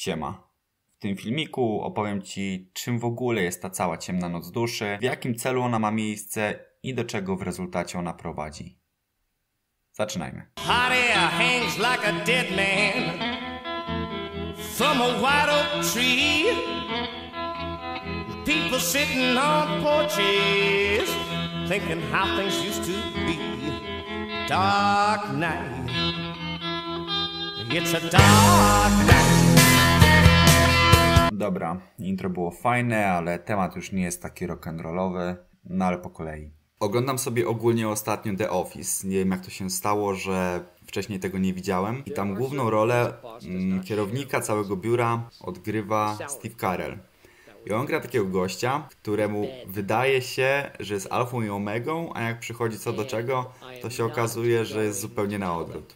Siema. W tym filmiku opowiem Ci, czym w ogóle jest ta cała ciemna noc duszy, w jakim celu ona ma miejsce i do czego w rezultacie ona prowadzi. Zaczynajmy. Dark night. It's a dark night. Dobra, intro było fajne, ale temat już nie jest taki rock'n'rollowy, no ale po kolei. Oglądam sobie ogólnie ostatnio The Office. Nie wiem jak to się stało, że wcześniej tego nie widziałem. I tam główną rolę mm, kierownika całego biura odgrywa Steve Carell. I on gra takiego gościa, któremu wydaje się, że jest alfą i omegą, a jak przychodzi co do czego, to się okazuje, że jest zupełnie na odwrót.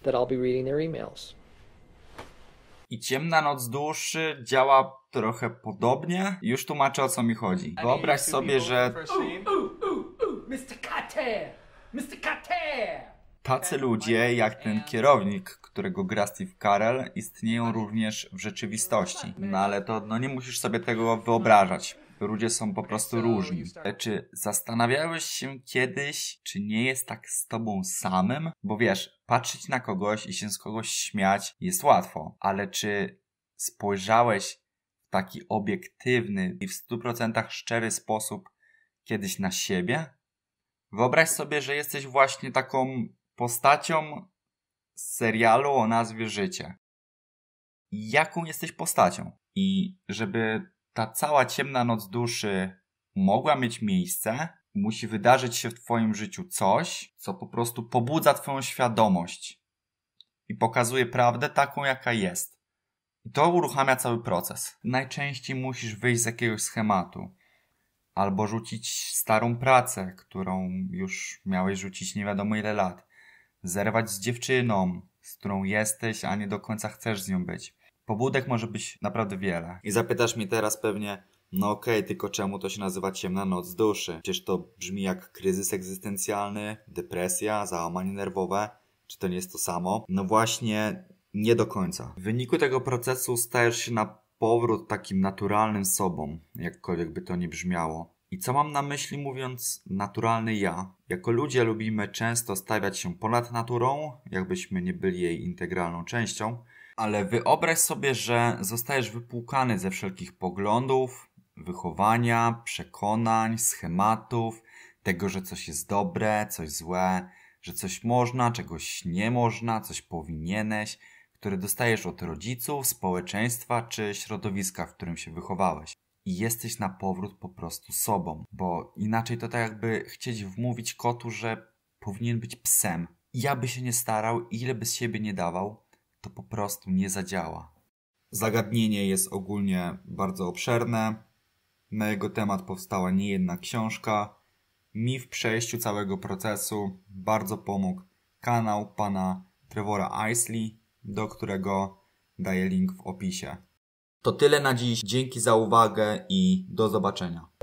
I Ciemna Noc Duszy działa trochę podobnie. Już tłumaczę o co mi chodzi. Wyobraź sobie, że tacy ludzie jak ten kierownik, którego gra Steve Carell, istnieją również w rzeczywistości. No ale to no nie musisz sobie tego wyobrażać. Ludzie są po prostu różni. Tak. Czy zastanawiałeś się kiedyś, czy nie jest tak z tobą samym? Bo wiesz, patrzeć na kogoś i się z kogoś śmiać jest łatwo, ale czy spojrzałeś w taki obiektywny i w 100% szczery sposób kiedyś na siebie? Wyobraź sobie, że jesteś właśnie taką postacią z serialu o nazwie Życie. Jaką jesteś postacią? I żeby ta cała ciemna noc duszy mogła mieć miejsce, musi wydarzyć się w Twoim życiu coś, co po prostu pobudza Twoją świadomość i pokazuje prawdę taką, jaka jest. I to uruchamia cały proces. Najczęściej musisz wyjść z jakiegoś schematu albo rzucić starą pracę, którą już miałeś rzucić nie wiadomo ile lat, zerwać z dziewczyną, z którą jesteś, a nie do końca chcesz z nią być. Pobudek może być naprawdę wiele. I zapytasz mnie teraz pewnie, no okej, okay, tylko czemu to się nazywa ciemna noc duszy? Przecież to brzmi jak kryzys egzystencjalny, depresja, załamanie nerwowe. Czy to nie jest to samo? No właśnie, nie do końca. W wyniku tego procesu stajesz się na powrót takim naturalnym sobą, jakkolwiek by to nie brzmiało. I co mam na myśli mówiąc naturalny ja? Jako ludzie lubimy często stawiać się ponad naturą, jakbyśmy nie byli jej integralną częścią, ale wyobraź sobie, że zostajesz wypłukany ze wszelkich poglądów, wychowania, przekonań, schematów, tego, że coś jest dobre, coś złe, że coś można, czegoś nie można, coś powinieneś, które dostajesz od rodziców, społeczeństwa czy środowiska, w którym się wychowałeś. I jesteś na powrót po prostu sobą, bo inaczej to tak jakby chcieć wmówić kotu, że powinien być psem. ja by się nie starał, ile by z siebie nie dawał, to po prostu nie zadziała. Zagadnienie jest ogólnie bardzo obszerne. Na jego temat powstała niejedna książka. Mi w przejściu całego procesu bardzo pomógł kanał pana Trevora Isley, do którego daję link w opisie. To tyle na dziś. Dzięki za uwagę i do zobaczenia.